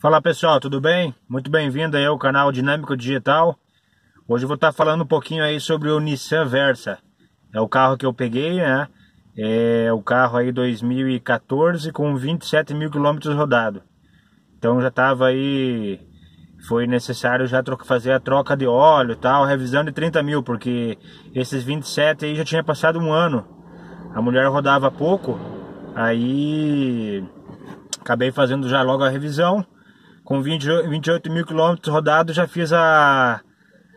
Fala pessoal, tudo bem? Muito bem-vindo aí ao canal Dinâmico Digital. Hoje eu vou estar falando um pouquinho aí sobre o Nissan Versa. É o carro que eu peguei, né? É o carro aí 2014 com 27 mil quilômetros rodado. Então já estava aí, foi necessário já fazer a troca de óleo e tal, revisão de 30 mil, porque esses 27 aí já tinha passado um ano. A mulher rodava pouco, aí acabei fazendo já logo a revisão com 20, 28 mil quilômetros rodados, já fiz a,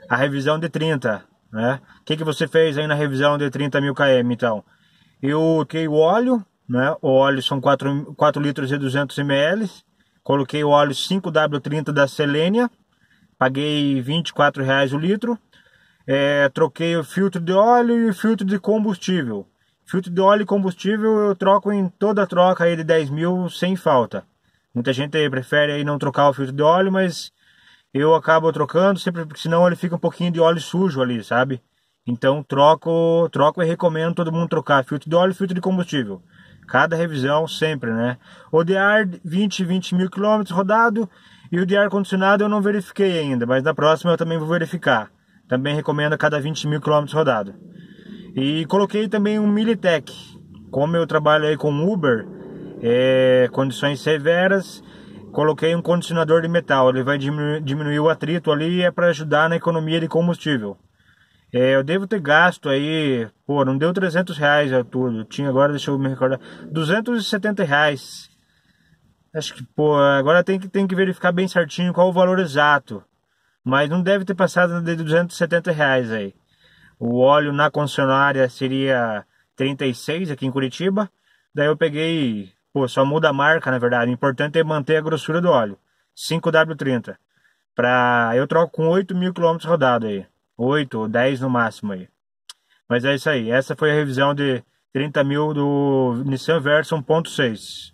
a revisão de 30, né? O que, que você fez aí na revisão de 30 mil km, então? Eu coloquei o óleo, né? O óleo são 4, 4 litros e 200 ml. Coloquei o óleo 5W30 da Selenia. Paguei 24 reais o litro. É, troquei o filtro de óleo e o filtro de combustível. Filtro de óleo e combustível eu troco em toda troca aí de 10 mil sem falta. Muita gente prefere aí não trocar o filtro de óleo, mas eu acabo trocando sempre, porque senão ele fica um pouquinho de óleo sujo ali, sabe? Então troco, troco e recomendo todo mundo trocar filtro de óleo e filtro de combustível. Cada revisão sempre, né? O de ar 20, 20 mil quilômetros rodado e o de ar condicionado eu não verifiquei ainda, mas na próxima eu também vou verificar. Também recomendo a cada 20 mil quilômetros rodado. E coloquei também um Militech. Como eu trabalho aí com Uber, é, condições severas, coloquei um condicionador de metal. Ele vai diminuir, diminuir o atrito ali e é para ajudar na economia de combustível. É, eu devo ter gasto aí, pô, não deu 300 reais a tudo. tinha agora, deixa eu me recordar, 270 reais. Acho que, pô, agora tem que, tem que verificar bem certinho qual o valor exato. Mas não deve ter passado de 270 reais aí. O óleo na concessionária seria 36 aqui em Curitiba. Daí eu peguei Pô, só muda a marca, na verdade. O importante é manter a grossura do óleo. 5W30. Pra... Eu troco com 8 mil quilômetros rodado aí. 8 ou 10 no máximo aí. Mas é isso aí. Essa foi a revisão de 30 mil do Nissan Versa 1.6.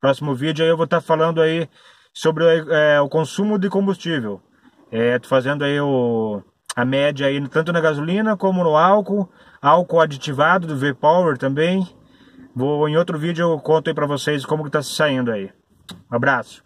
Próximo vídeo aí eu vou estar tá falando aí sobre é, o consumo de combustível. É, tô fazendo aí o, a média aí tanto na gasolina como no álcool. Álcool aditivado do V-Power também. Vou em outro vídeo eu conto aí pra vocês como que tá se saindo aí. Um abraço.